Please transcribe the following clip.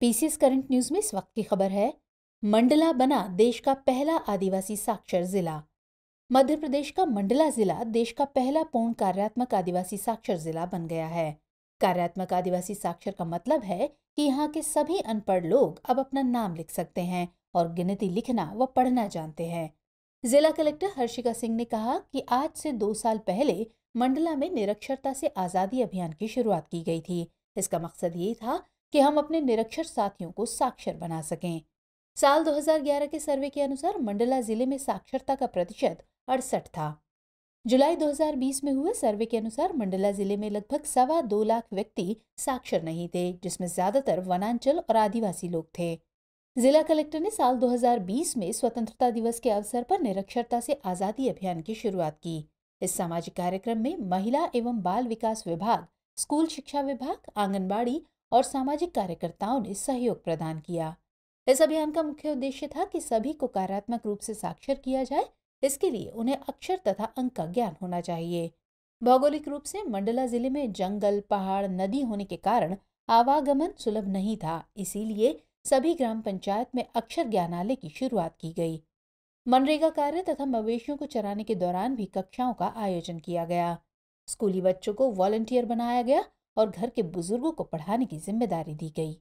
PCS current news में इस वक्त की खबर है मंडला बना देश का पहला आदिवासी साक्षर जिला मध्य प्रदेश का मंडला जिला देश का पहला पूर्ण कार्यात्मक आदिवासी साक्षर जिला बन गया है कार्यात्मक आदिवासी साक्षर का मतलब है कि यहाँ के सभी अनपढ़ लोग अब अपना नाम लिख सकते हैं और गिनती लिखना व पढ़ना जानते हैं जिला कलेक्टर हर्षिका सिंह ने कहा कि आज से दो साल पहले मंडला में निरक्षरता से आज़ादी अभियान की शुरुआत की गई थी इसका मकसद ये था कि हम अपने निरक्षर साथियों को साक्षर बना सकें साल 2011 के सर्वे के अनुसार मंडला जिले में साक्षरता का प्रतिशत अड़सठ था जुलाई 2020 में हुए सर्वे के अनुसार मंडला जिले में लगभग सवा दो लाख व्यक्ति साक्षर नहीं थे जिसमें ज्यादातर वनांचल और आदिवासी लोग थे जिला कलेक्टर ने साल 2020 में स्वतंत्रता दिवस के अवसर पर निरक्षरता से आजादी अभियान की शुरुआत की इस सामाजिक कार्यक्रम में महिला एवं बाल विकास विभाग स्कूल शिक्षा विभाग आंगनबाड़ी और सामाजिक कार्यकर्ताओं ने सहयोग प्रदान किया इस अभियान का मुख्य उद्देश्य था कि सभी को कार्यात्मक रूप से साक्षर किया जाए इसके लिए उन्हें अक्षर तथा अंक का ज्ञान होना चाहिए भौगोलिक रूप से मंडला जिले में जंगल पहाड़ नदी होने के कारण आवागमन सुलभ नहीं था इसीलिए सभी ग्राम पंचायत में अक्षर ज्ञानालय की शुरुआत की गई मनरेगा कार्य तथा मवेशियों को चराने के दौरान भी कक्षाओं का आयोजन किया गया स्कूली बच्चों को वॉलंटियर बनाया गया और घर के बुजुर्गों को पढ़ाने की जिम्मेदारी दी गई